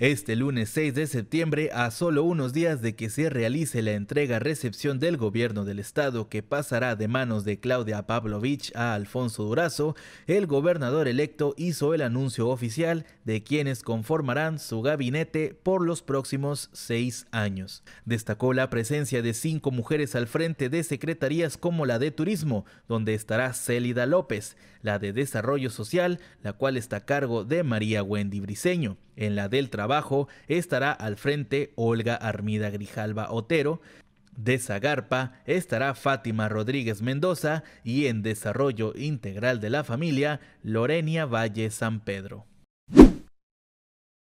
Este lunes 6 de septiembre, a solo unos días de que se realice la entrega-recepción del gobierno del estado que pasará de manos de Claudia Pavlovich a Alfonso Durazo, el gobernador electo hizo el anuncio oficial de quienes conformarán su gabinete por los próximos seis años. Destacó la presencia de cinco mujeres al frente de secretarías como la de Turismo, donde estará Célida López, la de Desarrollo Social, la cual está a cargo de María Wendy Briseño en la del trabajo estará al frente Olga Armida Grijalva Otero, de Zagarpa estará Fátima Rodríguez Mendoza y en Desarrollo Integral de la Familia, Lorenia Valle San Pedro.